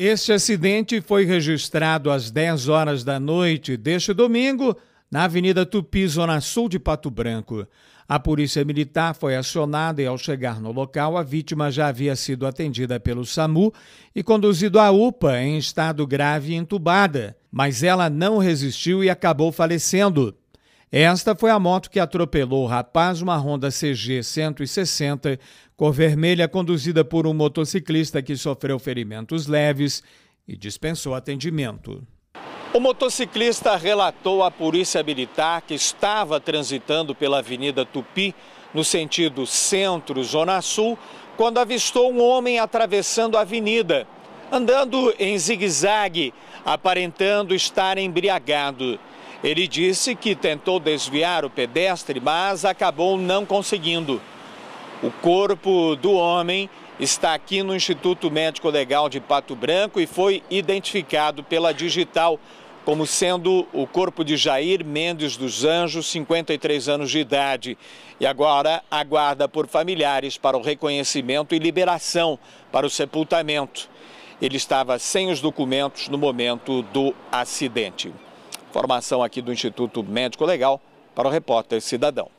Este acidente foi registrado às 10 horas da noite deste domingo na Avenida Tupi, Zona Sul de Pato Branco. A polícia militar foi acionada e, ao chegar no local, a vítima já havia sido atendida pelo SAMU e conduzido à UPA em estado grave e entubada, mas ela não resistiu e acabou falecendo. Esta foi a moto que atropelou o rapaz, uma Honda CG 160, cor vermelha, conduzida por um motociclista que sofreu ferimentos leves e dispensou atendimento. O motociclista relatou à Polícia Militar que estava transitando pela Avenida Tupi, no sentido centro-zona sul, quando avistou um homem atravessando a avenida, andando em zigue-zague, aparentando estar embriagado. Ele disse que tentou desviar o pedestre, mas acabou não conseguindo. O corpo do homem está aqui no Instituto Médico Legal de Pato Branco e foi identificado pela digital como sendo o corpo de Jair Mendes dos Anjos, 53 anos de idade. E agora aguarda por familiares para o reconhecimento e liberação para o sepultamento. Ele estava sem os documentos no momento do acidente. Formação aqui do Instituto Médico Legal para o repórter Cidadão.